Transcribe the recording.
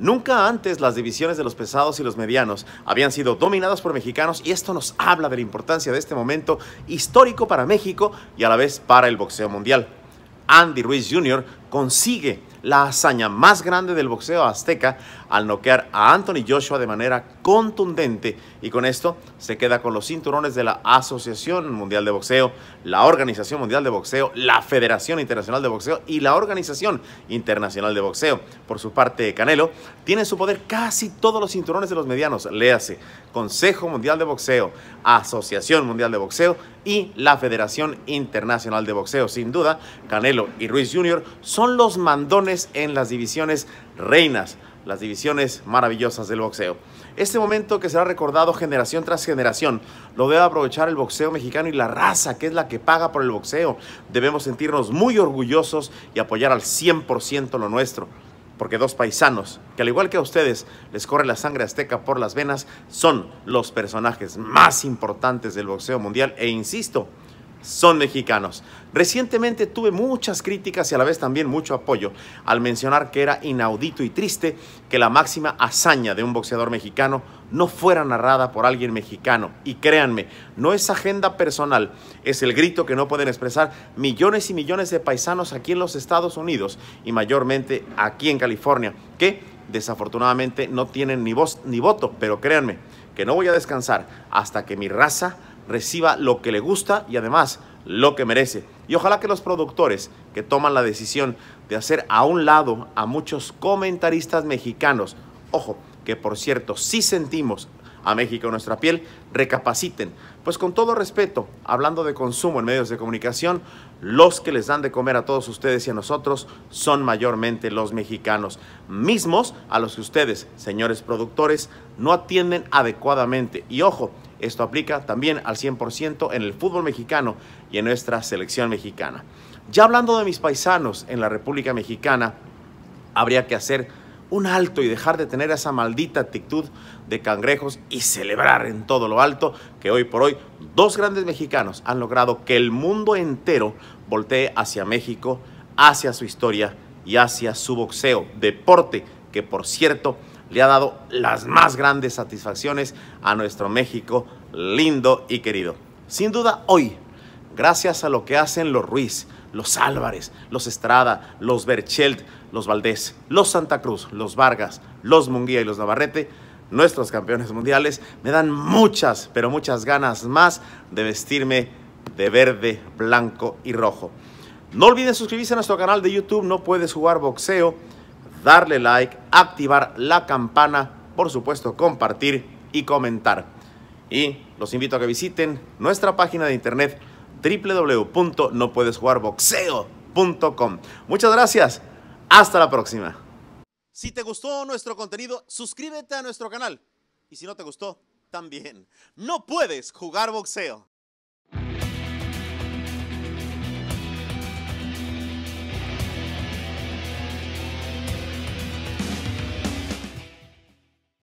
Nunca antes las divisiones de los pesados y los medianos habían sido dominadas por mexicanos y esto nos habla de la importancia de este momento histórico para México y a la vez para el boxeo mundial. Andy Ruiz Jr consigue la hazaña más grande del boxeo azteca al noquear a Anthony Joshua de manera contundente y con esto se queda con los cinturones de la Asociación Mundial de Boxeo, la Organización Mundial de Boxeo, la Federación Internacional de Boxeo y la Organización Internacional de Boxeo. Por su parte, Canelo tiene en su poder casi todos los cinturones de los medianos, léase Consejo Mundial de Boxeo, Asociación Mundial de Boxeo y la Federación Internacional de Boxeo. Sin duda, Canelo y Ruiz Jr. son son los mandones en las divisiones reinas, las divisiones maravillosas del boxeo. Este momento que será recordado generación tras generación, lo debe aprovechar el boxeo mexicano y la raza que es la que paga por el boxeo. Debemos sentirnos muy orgullosos y apoyar al 100% lo nuestro porque dos paisanos, que al igual que a ustedes les corre la sangre azteca por las venas, son los personajes más importantes del boxeo mundial e insisto, son mexicanos. Recientemente tuve muchas críticas y a la vez también mucho apoyo al mencionar que era inaudito y triste que la máxima hazaña de un boxeador mexicano no fuera narrada por alguien mexicano. Y créanme, no es agenda personal, es el grito que no pueden expresar millones y millones de paisanos aquí en los Estados Unidos y mayormente aquí en California, que desafortunadamente no tienen ni voz ni voto, pero créanme que no voy a descansar hasta que mi raza reciba lo que le gusta y además lo que merece. Y ojalá que los productores que toman la decisión de hacer a un lado a muchos comentaristas mexicanos, ojo, que por cierto sí sentimos a México en nuestra piel, recapaciten. Pues con todo respeto, hablando de consumo en medios de comunicación, los que les dan de comer a todos ustedes y a nosotros son mayormente los mexicanos, mismos a los que ustedes, señores productores, no atienden adecuadamente. Y ojo, esto aplica también al 100% en el fútbol mexicano y en nuestra selección mexicana. Ya hablando de mis paisanos en la República Mexicana, habría que hacer un alto y dejar de tener esa maldita actitud de cangrejos y celebrar en todo lo alto que hoy por hoy dos grandes mexicanos han logrado que el mundo entero voltee hacia México, hacia su historia y hacia su boxeo, deporte que por cierto le ha dado las más grandes satisfacciones a nuestro México lindo y querido. Sin duda hoy, gracias a lo que hacen los Ruiz, los Álvarez, los Estrada, los Berchelt, los Valdés, los Santa Cruz, los Vargas, los Munguía y los Navarrete, nuestros campeones mundiales, me dan muchas, pero muchas ganas más de vestirme de verde, blanco y rojo. No olviden suscribirse a nuestro canal de YouTube, no puedes jugar boxeo darle like, activar la campana, por supuesto compartir y comentar. Y los invito a que visiten nuestra página de internet www.nopuedesjugarboxeo.com. Muchas gracias. Hasta la próxima. Si te gustó nuestro contenido, suscríbete a nuestro canal. Y si no te gustó, también. No puedes jugar boxeo.